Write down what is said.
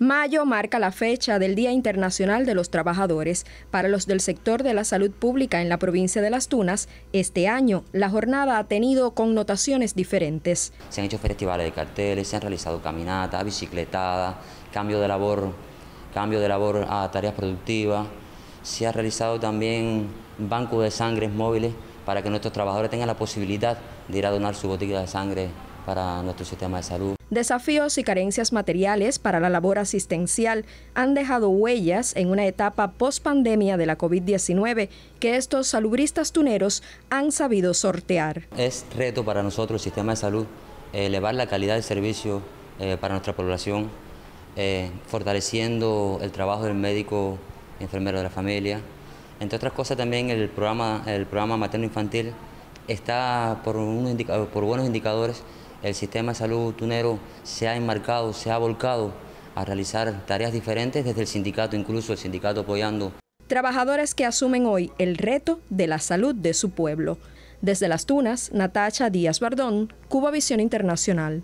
Mayo marca la fecha del Día Internacional de los Trabajadores. Para los del sector de la salud pública en la provincia de Las Tunas, este año la jornada ha tenido connotaciones diferentes. Se han hecho festivales de carteles, se han realizado caminatas, bicicletadas, cambio de labor, cambio de labor a tareas productivas. Se ha realizado también banco de sangres móviles para que nuestros trabajadores tengan la posibilidad de ir a donar su botica de sangre para nuestro sistema de salud. Desafíos y carencias materiales para la labor asistencial han dejado huellas en una etapa post-pandemia de la COVID-19 que estos salubristas tuneros han sabido sortear. Es reto para nosotros, el sistema de salud, elevar la calidad del servicio eh, para nuestra población, eh, fortaleciendo el trabajo del médico enfermero de la familia. Entre otras cosas también el programa, el programa materno-infantil está por, por buenos indicadores el sistema de salud tunero se ha enmarcado, se ha volcado a realizar tareas diferentes desde el sindicato, incluso el sindicato apoyando. Trabajadores que asumen hoy el reto de la salud de su pueblo. Desde Las Tunas, Natacha Díaz Bardón, Cuba Visión Internacional.